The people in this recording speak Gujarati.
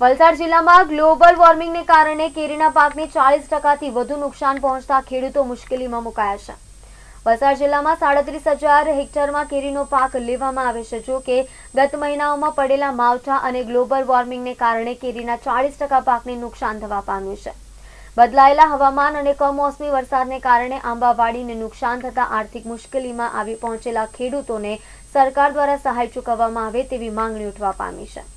વલસાડ જિલ્લામાં ગ્લોબલ વોર્મિંગને કારણે કેરીના પાકને ચાલીસ ટકાથી વધુ નુકસાન પહોંચતા ખેડૂતો મુશ્કેલીમાં મુકાયા છે વલસાડ જિલ્લામાં સાડત્રીસ હજાર હેક્ટરમાં કેરીનો પાક લેવામાં આવે છે જો કે ગત મહિનાઓમાં પડેલા માવઠા અને ગ્લોબલ વોર્મિંગને કારણે કેરીના ચાલીસ ટકા પાકને નુકસાન થવા પામ્યું છે બદલાયેલા હવામાન અને કમોસમી વરસાદને કારણે આંબાવાડીને નુકસાન થતા આર્થિક મુશ્કેલીમાં આવી પહોંચેલા ખેડૂતોને સરકાર દ્વારા સહાય ચૂકવવામાં આવે તેવી માંગણી ઉઠવા પામી છે